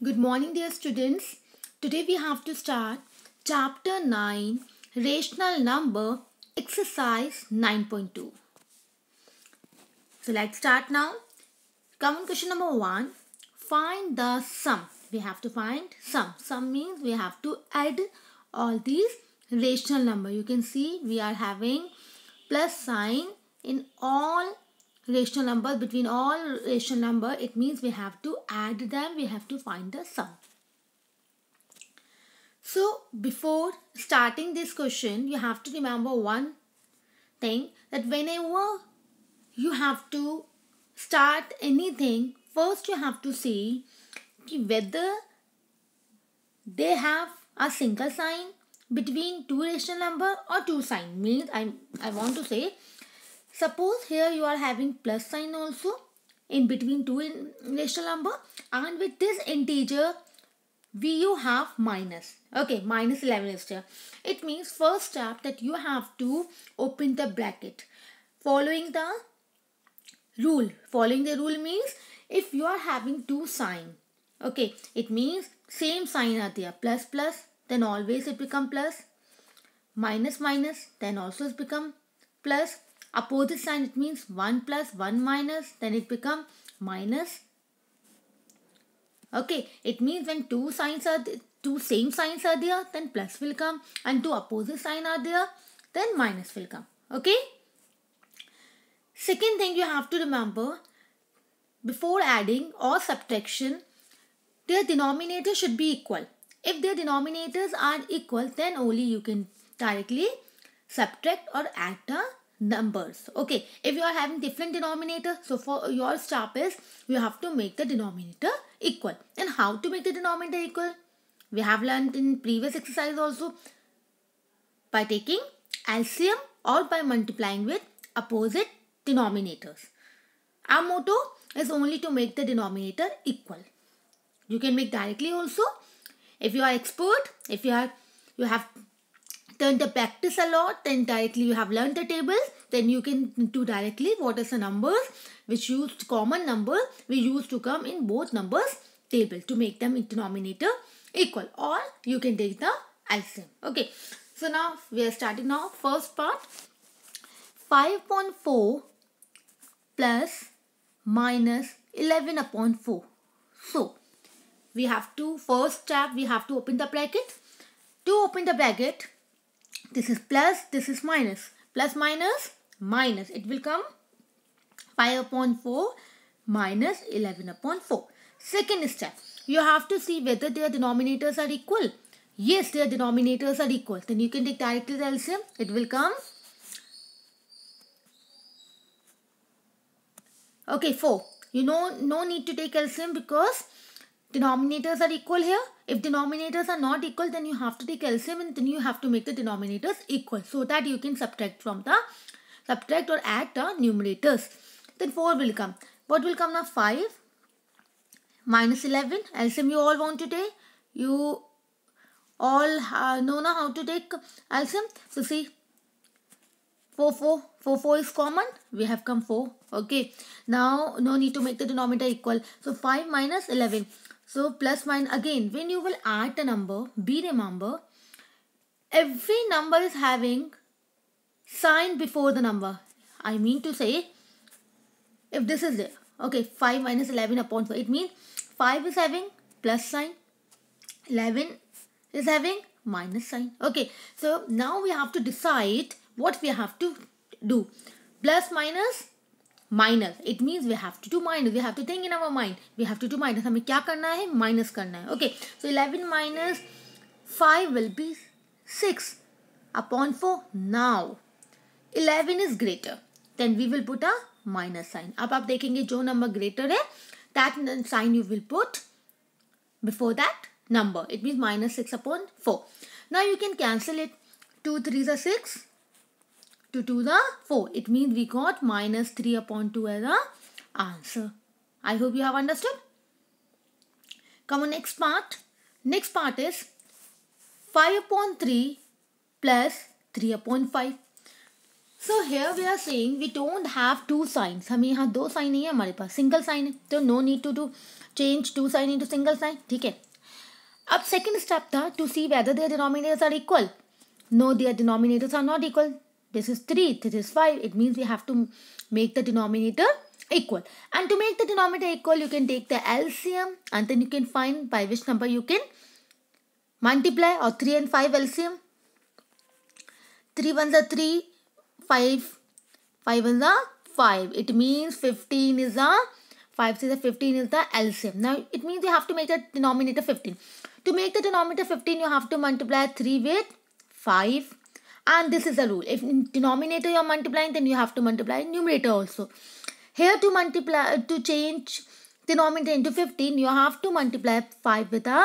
Good morning dear students. Today we have to start chapter 9 rational number exercise 9.2. So let's start now. Common question number 1. Find the sum. We have to find sum. Sum means we have to add all these rational number. You can see we are having plus sign in all rational numbers between all rational number it means we have to add them we have to find the sum so before starting this question you have to remember one thing that whenever you have to start anything first you have to see whether they have a single sign between two rational number or two sign means I, I want to say Suppose here you are having plus sign also in between two rational number and with this integer we you have minus okay minus 11 is it means first step that you have to open the bracket following the rule following the rule means if you are having two sign okay it means same sign are there plus plus then always it become plus minus minus then also it become plus Opposite sign it means 1 plus 1 minus then it become minus. Okay, it means when two signs are two same signs are there then plus will come and two opposite sign are there then minus will come. Okay. Second thing you have to remember before adding or subtraction their denominator should be equal. If their denominators are equal then only you can directly subtract or add numbers okay if you are having different denominator so for your stop is you have to make the denominator equal and how to make the denominator equal we have learned in previous exercise also by taking LCM or by multiplying with opposite denominators our motto is only to make the denominator equal you can make directly also if you are expert if you are you have turn the practice a lot, then directly you have learned the tables, then you can do directly what is the numbers which used common number we used to come in both numbers table to make them in denominator equal or you can take the LCM. Okay, so now we are starting now first part 5.4 plus minus 11 upon 4. So we have to first step we have to open the bracket. To open the bracket this is plus this is minus plus minus minus it will come 5 upon 4 minus 11 upon 4 second step you have to see whether their denominators are equal yes their denominators are equal then you can take directly LCM it will come okay 4 you know no need to take LCM because Denominators are equal here. If denominators are not equal, then you have to take LCM and then you have to make the denominators equal so that you can subtract from the subtract or add the numerators. Then 4 will come. What will come now? 5 minus 11. LCM you all want to take. You all uh, know now how to take LCM. So see 4, 4, 4, 4 is common. We have come 4. Okay. Now, no need to make the denominator equal. So, 5 minus 11. So plus minus again when you will add a number be remember every number is having sign before the number. I mean to say if this is there okay 5 minus 11 upon 4 it means 5 is having plus sign 11 is having minus sign okay so now we have to decide what we have to do plus minus minus it means we have to do minus we have to think in our mind we have to do minus हमें क्या करना है minus करना है okay so eleven minus five will be six upon four now eleven is greater than we will put a minus sign अब आप देखेंगे जो नंबर ग्रेटर है that sign you will put before that number it means minus six upon four Now you can cancel it two three are six 2 to the 4. It means we got minus 3 upon 2 as the answer. I hope you have understood. Come on next part. Next part is 5 upon 3 plus 3 upon 5. So here we are saying we don't have two signs. We have two signs. Single sign. So no need to do change two sign into single sign. Okay. Now second step to see whether their denominators are equal. No, their denominators are not equal. This is 3, this is 5. It means we have to make the denominator equal. And to make the denominator equal, you can take the LCM and then you can find by which number you can multiply or 3 and 5 LCM. 3 ones are 3, 5, 5 ones are 5. It means 15 is a 5 is a 15 is the LCM. Now it means you have to make the denominator 15. To make the denominator 15, you have to multiply 3 with 5 and this is the rule if in denominator you're multiplying then you have to multiply numerator also here to multiply to change denominator into 15 you have to multiply 5 with a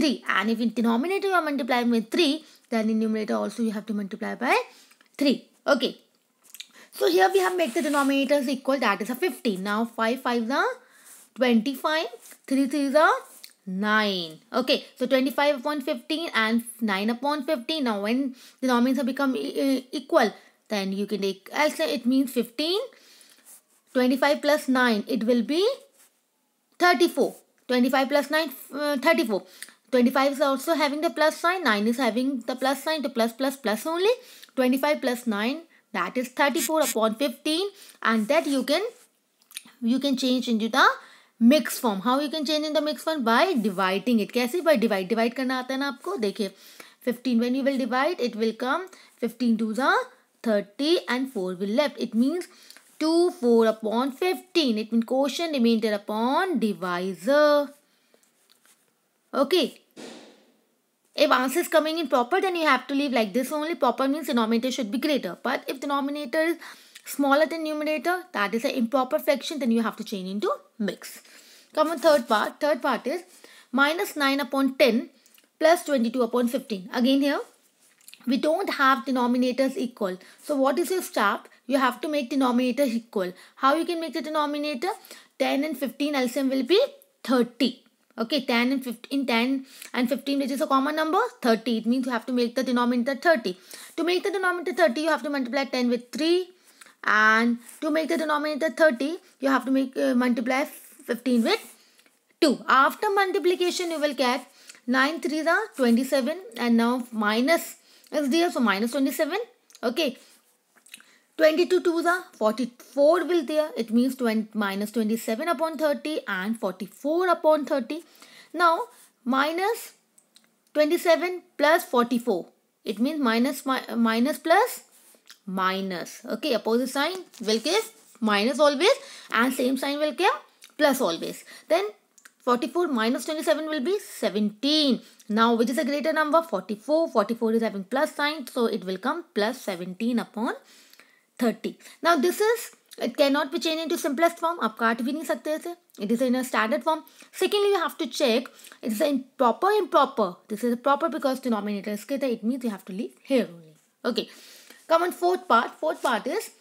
3 and if in denominator you are multiplying with 3 then in numerator also you have to multiply by 3 okay so here we have make the denominators equal that is a 15 now 5 5 is a 25 3 3 is a 9 okay so 25 upon 15 and 9 upon 15 now when the have become equal then you can take actually it means 15 25 plus 9 it will be 34 25 plus 9 uh, 34 25 is also having the plus sign 9 is having the plus sign to plus plus plus only 25 plus 9 that is 34 upon 15 and that you can you can change into the mix form how you can change in the mix form by dividing it कैसे by divide divide करना आता है ना आपको देखिए fifteen when you will divide it will come fifteen two ज thirty and four will left it means two four upon fifteen it mean quotient remainder upon divisor okay if answer is coming in proper then you have to leave like this only proper means denominator should be greater but if denominator is smaller than numerator that is an improper fraction then you have to change into mix Common third part. Third part is minus 9 upon 10 plus 22 upon 15. Again here, we don't have denominators equal. So what is your step? You have to make denominator equal. How you can make the denominator? 10 and 15 LCM will be 30. Okay, 10 and 15, 10 and 15 which is a common number, 30. It means you have to make the denominator 30. To make the denominator 30, you have to multiply 10 with 3. And to make the denominator 30, you have to make uh, multiply 15 with 2. After multiplication, you will get 9 3 the 27 and now minus is there. So, minus 27. Okay. 22 2 the 44 will there. It means 20, minus 27 upon 30 and 44 upon 30. Now, minus 27 plus 44. It means minus, mi minus plus minus. Okay. Opposite sign will give minus always and same sign will give plus always. Then 44 minus 27 will be 17. Now which is a greater number? 44. 44 is having plus sign. So it will come plus 17 upon 30. Now this is it cannot be changed into simplest form. आप काट It is in a standard form. Secondly, you have to check it is in proper improper. This is proper because denominator is greater. It means you have to leave here only. Okay. Come on fourth part. Fourth part is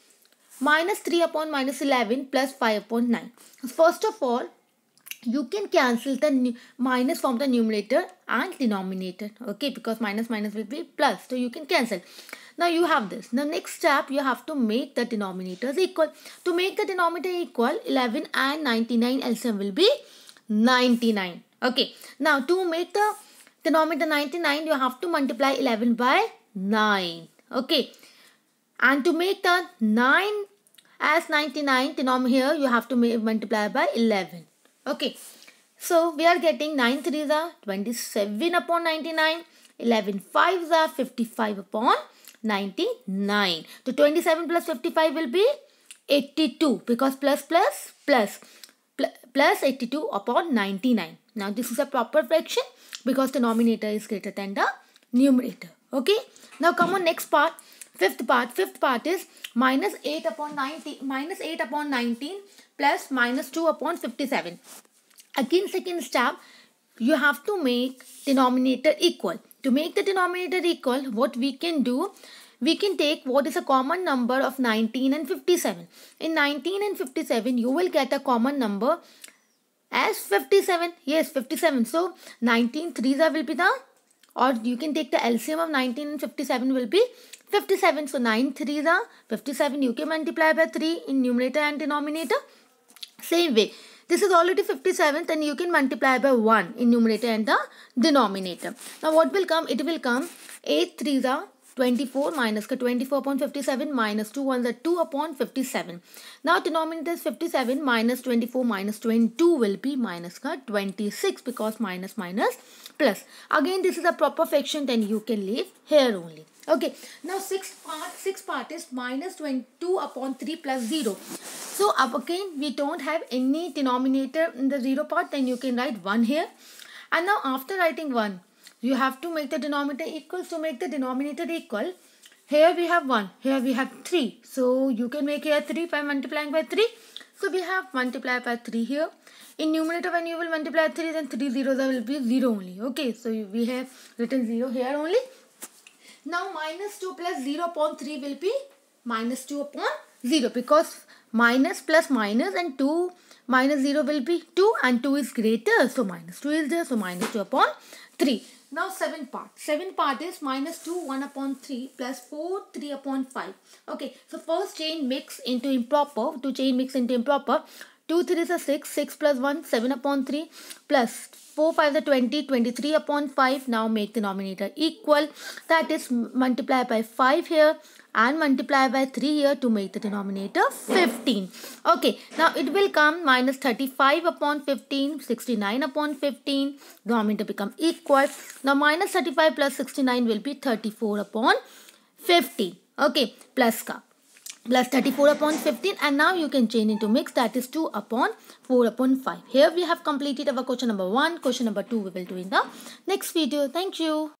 minus 3 upon minus 11 plus 5 upon 9. First of all, you can cancel the minus from the numerator and denominator. Okay, because minus minus will be plus. So you can cancel. Now you have this. Now next step, you have to make the denominators equal. To make the denominator equal, 11 and 99 LCM will be 99. Okay, now to make the denominator 99, you have to multiply 11 by 9. Okay, and to make the 9 as 99 denominator you have to multiply by 11 okay so we are getting 9 3s are 27 upon 99 11 5s are 55 upon 99 so 27 plus 55 will be 82 because plus plus plus plus 82 upon 99 now this is a proper fraction because the denominator is greater than the numerator okay now come on next part Fifth part, fifth part is minus 8 upon 19, minus 8 upon 19 plus minus 2 upon 57. Again, second step, you have to make denominator equal. To make the denominator equal, what we can do, we can take what is a common number of 19 and 57. In 19 and 57, you will get a common number as 57. Yes, 57. So, 19 3s will be the or you can take the LCM of 19 and 57 will be 57. So 9 3s are 57. You can multiply by 3 in numerator and denominator. Same way. This is already fifty-seven, and you can multiply by 1 in numerator and the denominator. Now what will come? It will come 8 3s are 24 minus ka 24 upon 57 minus 2 ones are 2 upon 57. Now denominator is 57 minus 24 minus 22 will be minus ka 26 because minus minus plus. Again this is a proper fraction then you can leave here only. Okay, now sixth part, sixth part is minus 22 upon 3 plus 0. So, up again, we don't have any denominator in the 0 part, then you can write 1 here. And now after writing 1, you have to make the denominator equal. So, make the denominator equal. Here we have 1, here we have 3. So, you can make here 3 by multiplying by 3. So, we have multiply by 3 here. In numerator, when you will multiply 3, then 3 zeros will be 0 only. Okay, so we have written 0 here only. Now minus 2 plus 0 upon 3 will be minus 2 upon 0 because minus plus minus and 2 minus 0 will be 2 and 2 is greater. So minus 2 is there. So minus 2 upon 3. Now 7 part. 7 part is minus 2 1 upon 3 plus 4 3 upon 5. Okay. So first chain mix into improper. 2 chain mix into improper. 2 3 is a 6. 6 plus 1 7 upon 3 plus 4 5 the 20 23 upon 5 now make the denominator equal that is multiply by 5 here and multiply by 3 here to make the denominator 15 okay now it will come minus 35 upon 15 69 upon 15 denominator become equal now minus 35 plus 69 will be 34 upon 50 okay plus ka plus 34 upon 15 and now you can change into mix that is 2 upon 4 upon 5. Here we have completed our question number 1. Question number 2 we will do in the next video. Thank you.